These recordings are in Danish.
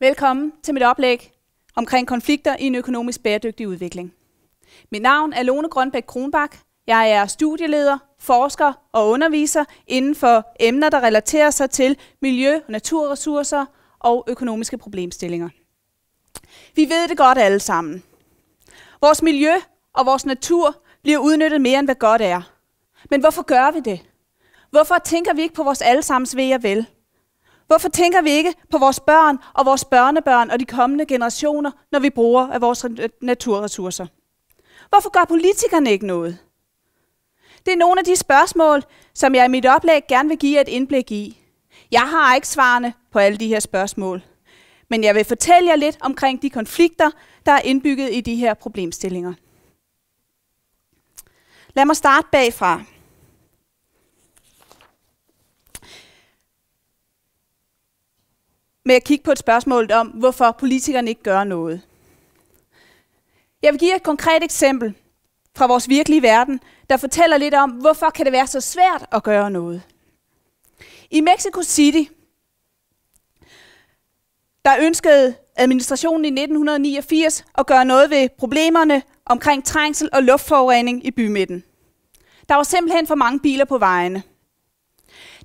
Velkommen til mit oplæg omkring konflikter i en økonomisk bæredygtig udvikling. Mit navn er Lone Grønbæk Kronbak. Jeg er studieleder, forsker og underviser inden for emner, der relaterer sig til miljø, naturressourcer og økonomiske problemstillinger. Vi ved det godt alle sammen. Vores miljø og vores natur bliver udnyttet mere, end hvad godt er. Men hvorfor gør vi det? Hvorfor tænker vi ikke på vores allesammens ved og vel? Hvorfor tænker vi ikke på vores børn og vores børnebørn og de kommende generationer, når vi bruger af vores naturressourcer? Hvorfor gør politikerne ikke noget? Det er nogle af de spørgsmål, som jeg i mit oplæg gerne vil give et indblik i. Jeg har ikke svarene på alle de her spørgsmål, men jeg vil fortælle jer lidt omkring de konflikter, der er indbygget i de her problemstillinger. Lad mig starte bagfra. med at kigge på et spørgsmål om, hvorfor politikerne ikke gør noget. Jeg vil give et konkret eksempel fra vores virkelige verden, der fortæller lidt om, hvorfor kan det være så svært at gøre noget. I Mexico City, der ønskede administrationen i 1989 at gøre noget ved problemerne omkring trængsel og luftforurening i bymidten. Der var simpelthen for mange biler på vejene.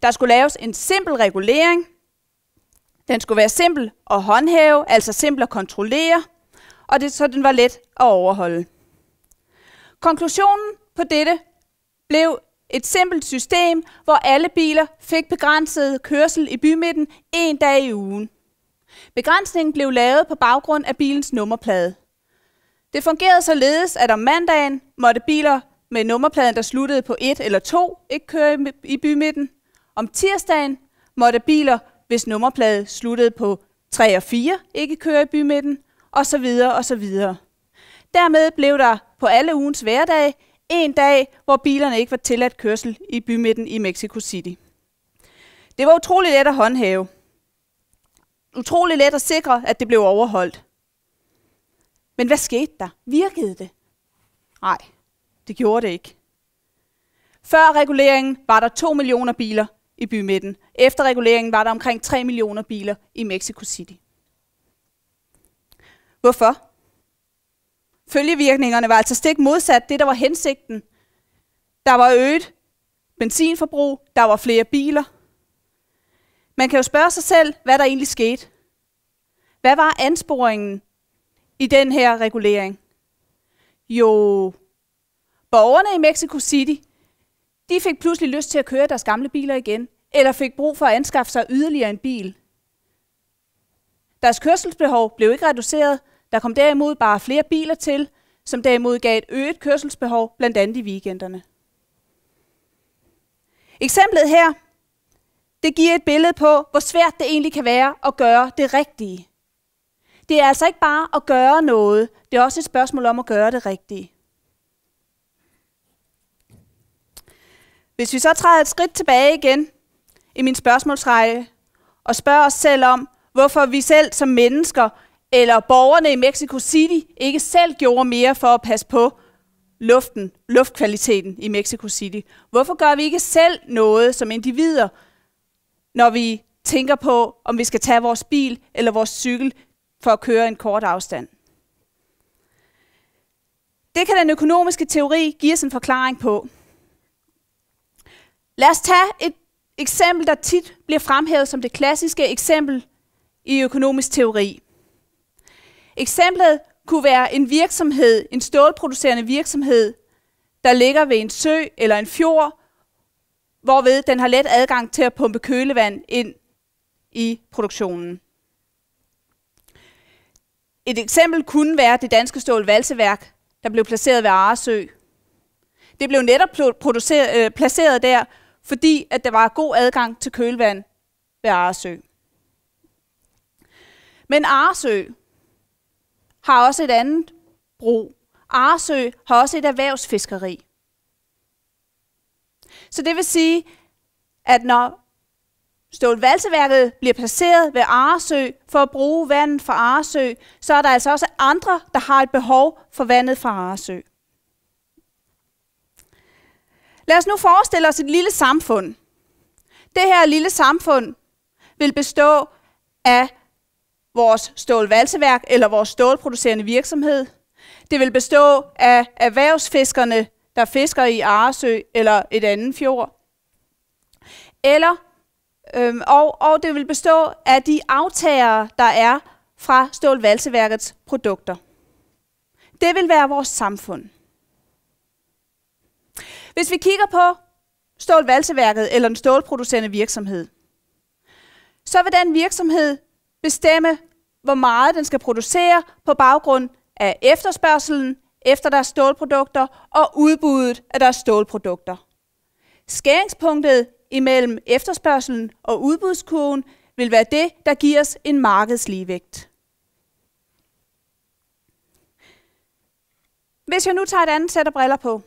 Der skulle laves en simpel regulering – den skulle være simpel at håndhæve, altså simpel at kontrollere, og det, så den var let at overholde. Konklusionen på dette blev et simpelt system, hvor alle biler fik begrænset kørsel i bymidten en dag i ugen. Begrænsningen blev lavet på baggrund af bilens nummerplade. Det fungerede således, at om mandagen måtte biler med nummerpladen, der sluttede på 1 eller 2, ikke køre i bymidten. Om tirsdagen måtte biler hvis nummerplade sluttede på 3 og 4 ikke kører i bymidten, og så videre og så videre. Dermed blev der på alle ugens hverdage en dag, hvor bilerne ikke var tilladt kørsel i bymidten i Mexico City. Det var utrolig let at håndhæve. Utrolig let at sikre, at det blev overholdt. Men hvad skete der? Virkede det? Nej, det gjorde det ikke. Før reguleringen var der 2 millioner biler i bymidten. Efter reguleringen var der omkring 3 millioner biler i Mexico City. Hvorfor? Følgevirkningerne var altså stik modsat det, der var hensigten. Der var øget benzinforbrug, der var flere biler. Man kan jo spørge sig selv, hvad der egentlig skete. Hvad var ansporingen i den her regulering? Jo, borgerne i Mexico City de fik pludselig lyst til at køre deres gamle biler igen, eller fik brug for at anskaffe sig yderligere en bil. Deres kørselsbehov blev ikke reduceret, der kom derimod bare flere biler til, som derimod gav et øget kørselsbehov, blandt andet i weekenderne. Eksemplet her, det giver et billede på, hvor svært det egentlig kan være at gøre det rigtige. Det er altså ikke bare at gøre noget, det er også et spørgsmål om at gøre det rigtige. Hvis vi så træder et skridt tilbage igen i min spørgsmålsrække og spørger os selv om, hvorfor vi selv som mennesker eller borgerne i Mexico City ikke selv gjorde mere for at passe på luften, luftkvaliteten i Mexico City. Hvorfor gør vi ikke selv noget som individer, når vi tænker på, om vi skal tage vores bil eller vores cykel for at køre en kort afstand? Det kan den økonomiske teori give os en forklaring på. Lad os tage et eksempel, der tit bliver fremhævet som det klassiske eksempel i økonomisk teori. Eksemplet kunne være en virksomhed, en stålproducerende virksomhed, der ligger ved en sø eller en fjord, hvorved den har let adgang til at pumpe kølevand ind i produktionen. Et eksempel kunne være det danske stålvalseværk, der blev placeret ved Aresø. Det blev netop produceret, øh, placeret der fordi at der var god adgang til kølvand ved Arsø. Men Arsø har også et andet brug. Arsø har også et erhvervsfiskeri. Så det vil sige, at når Stålvalseværket bliver placeret ved Arsø for at bruge vandet fra Arsø, så er der altså også andre, der har et behov for vandet fra Arsø. Lad os nu forestille os et lille samfund. Det her lille samfund vil bestå af vores stålvalseværk eller vores stålproducerende virksomhed. Det vil bestå af erhvervsfiskerne, der fisker i Aresø eller et andet fjord. Eller, øhm, og, og det vil bestå af de aftagere, der er fra stålvalseværkets produkter. Det vil være vores samfund. Hvis vi kigger på stålvalseværket eller en stålproducerende virksomhed, så vil den virksomhed bestemme, hvor meget den skal producere på baggrund af efterspørgselen efter deres stålprodukter og udbuddet af deres stålprodukter. Skæringspunktet imellem efterspørgselen og udbudskurven vil være det, der giver os en markedsligevægt. Hvis jeg nu tager et andet sæt af briller på,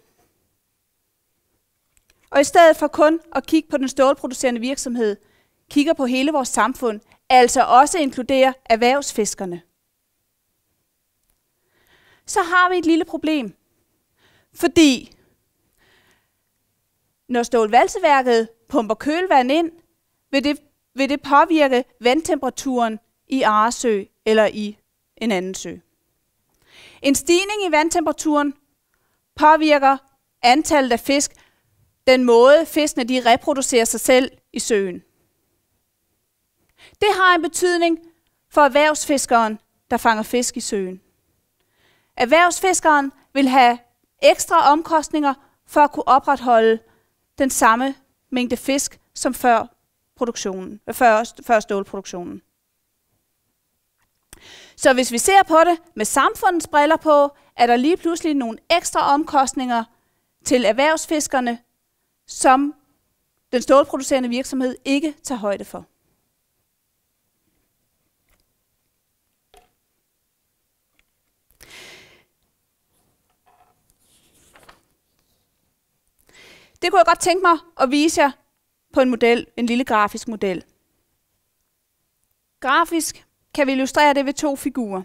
og i stedet for kun at kigge på den stålproducerende virksomhed, kigger på hele vores samfund, altså også inkluderer erhvervsfiskerne. Så har vi et lille problem, fordi når stålvalseværket pumper kølvand ind, vil det, vil det påvirke vandtemperaturen i Aresø eller i en anden sø. En stigning i vandtemperaturen påvirker antallet af fisk, den måde, fiskene de reproducerer sig selv i søen. Det har en betydning for erhvervsfiskeren, der fanger fisk i søen. Erhvervsfiskeren vil have ekstra omkostninger for at kunne opretholde den samme mængde fisk som før, produktionen, øh, før, før stålproduktionen. Så hvis vi ser på det med samfundets briller på, er der lige pludselig nogle ekstra omkostninger til erhvervsfiskerne, som den stålproducerende virksomhed ikke tager højde for. Det kunne jeg godt tænke mig at vise jer på en model, en lille grafisk model. Grafisk kan vi illustrere det ved to figurer.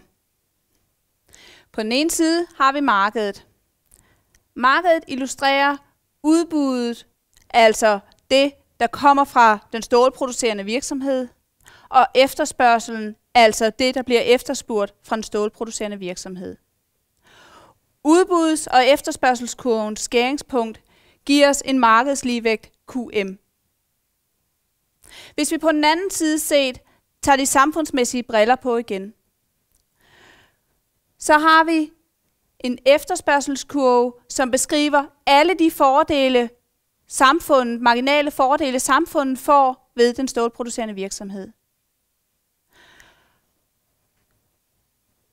På den ene side har vi markedet. Markedet illustrerer udbuddet, altså det, der kommer fra den stålproducerende virksomhed, og efterspørgselen, altså det, der bliver efterspurgt fra den stålproducerende virksomhed. Udbuds- og efterspørgselskurvens skæringspunkt giver os en markedsligevægt QM. Hvis vi på den anden side set tager de samfundsmæssige briller på igen, så har vi en efterspørgselskurve, som beskriver alle de fordele, samfundet, marginale fordele, samfundet får ved den stålproducerende virksomhed.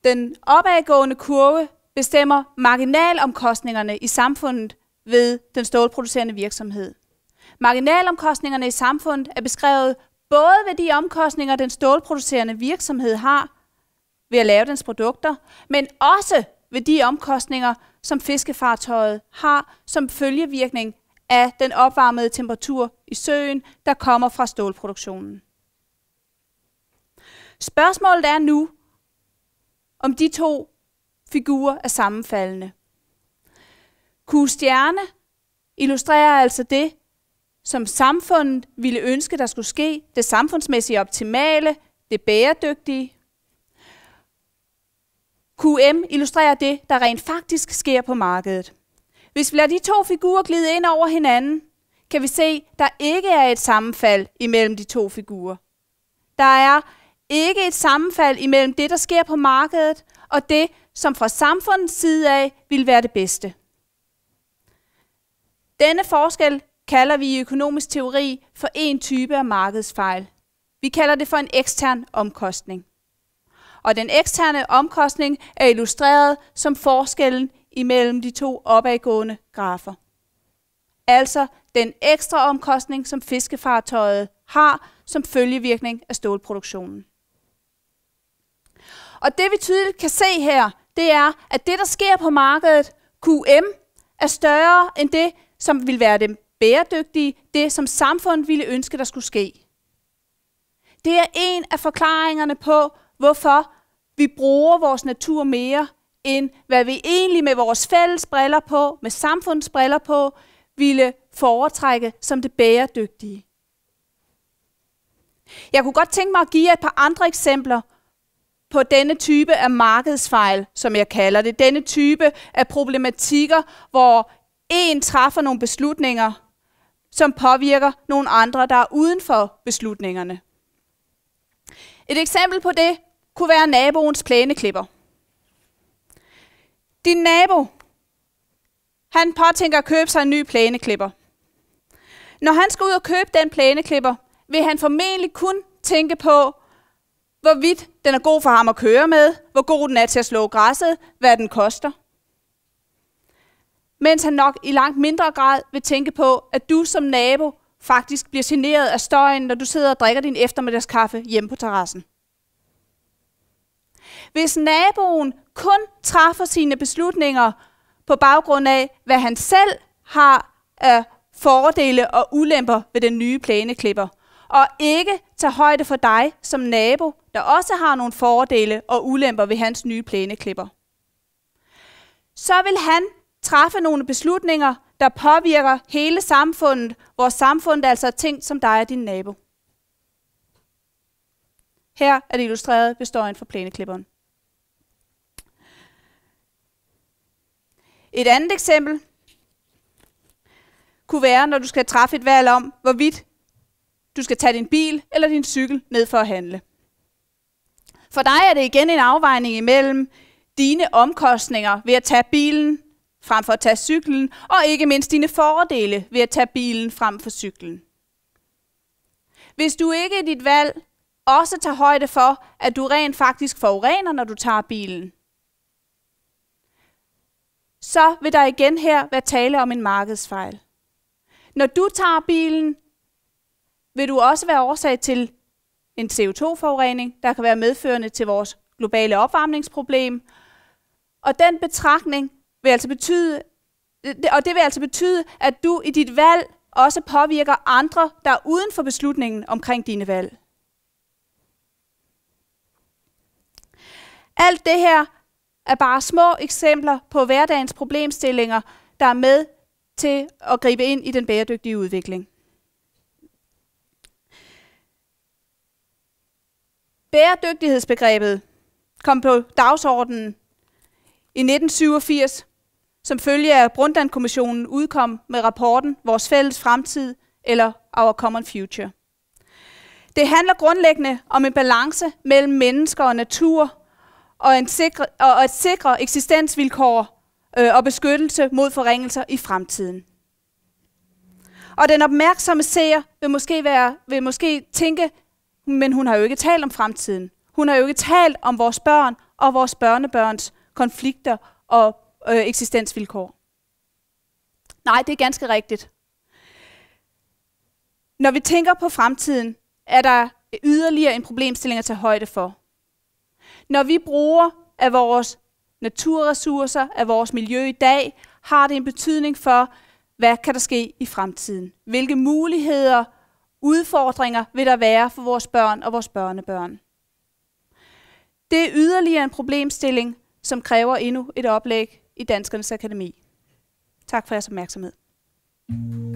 Den opadgående kurve bestemmer marginalomkostningerne i samfundet ved den stålproducerende virksomhed. Marginalomkostningerne i samfundet er beskrevet både ved de omkostninger, den stålproducerende virksomhed har ved at lave dens produkter, men også ved de omkostninger, som fiskefartøjet har som følgevirkning af den opvarmede temperatur i søen, der kommer fra stålproduktionen. Spørgsmålet er nu, om de to figurer er sammenfaldende. Q stjerne illustrerer altså det, som samfundet ville ønske, der skulle ske, det samfundsmæssige optimale, det bæredygtige. QM illustrerer det, der rent faktisk sker på markedet. Hvis vi lader de to figurer glide ind over hinanden, kan vi se, der ikke er et sammenfald imellem de to figurer. Der er ikke et sammenfald imellem det, der sker på markedet, og det, som fra samfundets side af vil være det bedste. Denne forskel kalder vi i økonomisk teori for en type af markedsfejl. Vi kalder det for en ekstern omkostning og den eksterne omkostning er illustreret som forskellen imellem de to opadgående grafer. Altså den ekstra omkostning, som fiskefartøjet har som følgevirkning af stålproduktionen. Og det vi tydeligt kan se her, det er, at det, der sker på markedet, QM, er større end det, som vil være det bæredygtige, det som samfundet ville ønske, der skulle ske. Det er en af forklaringerne på, hvorfor vi bruger vores natur mere, end hvad vi egentlig med vores fælles briller på, med samfundsbriller på, ville foretrække som det bæredygtige. Jeg kunne godt tænke mig at give jer et par andre eksempler på denne type af markedsfejl, som jeg kalder det. Denne type af problematikker, hvor en træffer nogle beslutninger, som påvirker nogle andre, der er uden for beslutningerne. Et eksempel på det kunne være naboens plæneklipper. Din nabo, han påtænker at købe sig en ny plæneklipper. Når han skal ud og købe den plæneklipper, vil han formentlig kun tænke på, hvorvidt den er god for ham at køre med, hvor god den er til at slå græsset, hvad den koster. Mens han nok i langt mindre grad vil tænke på, at du som nabo faktisk bliver generet af støjen, når du sidder og drikker din eftermiddagskaffe hjemme på terrassen hvis naboen kun træffer sine beslutninger på baggrund af, hvad han selv har af fordele og ulemper ved den nye plæneklipper, og ikke tager højde for dig som nabo, der også har nogle fordele og ulemper ved hans nye plæneklipper. Så vil han træffe nogle beslutninger, der påvirker hele samfundet, hvor samfundet altså er tænkt som dig og din nabo. Her er det illustreret ved for plæneklipperen. Et andet eksempel kunne være, når du skal træffe et valg om, hvorvidt du skal tage din bil eller din cykel ned for at handle. For dig er det igen en afvejning imellem dine omkostninger ved at tage bilen frem for at tage cyklen, og ikke mindst dine fordele ved at tage bilen frem for cyklen. Hvis du ikke i dit valg også tager højde for, at du rent faktisk forurener, når du tager bilen, så vil der igen her være tale om en markedsfejl. Når du tager bilen, vil du også være årsag til en CO2-forurening, der kan være medførende til vores globale opvarmningsproblem. Og den betragtning vil altså betyde, og det vil altså betyde, at du i dit valg også påvirker andre, der er uden for beslutningen omkring dine valg. Alt det her er bare små eksempler på hverdagens problemstillinger, der er med til at gribe ind i den bæredygtige udvikling. Bæredygtighedsbegrebet kom på dagsordenen i 1987, som følge af Brundtland-kommissionen udkom med rapporten Vores fælles fremtid eller Our Common Future. Det handler grundlæggende om en balance mellem mennesker og natur, og, en sikre, og at sikre eksistensvilkår øh, og beskyttelse mod forringelser i fremtiden. Og den opmærksomme seer vil måske, være, vil måske tænke, men hun har jo ikke talt om fremtiden. Hun har jo ikke talt om vores børn og vores børnebørns konflikter og øh, eksistensvilkår. Nej, det er ganske rigtigt. Når vi tænker på fremtiden, er der yderligere en problemstilling at tage højde for. Når vi bruger af vores naturressourcer, af vores miljø i dag, har det en betydning for, hvad kan der ske i fremtiden? Hvilke muligheder, udfordringer vil der være for vores børn og vores børnebørn? Det er yderligere en problemstilling, som kræver endnu et oplæg i Danskernes Akademi. Tak for jeres opmærksomhed. thank you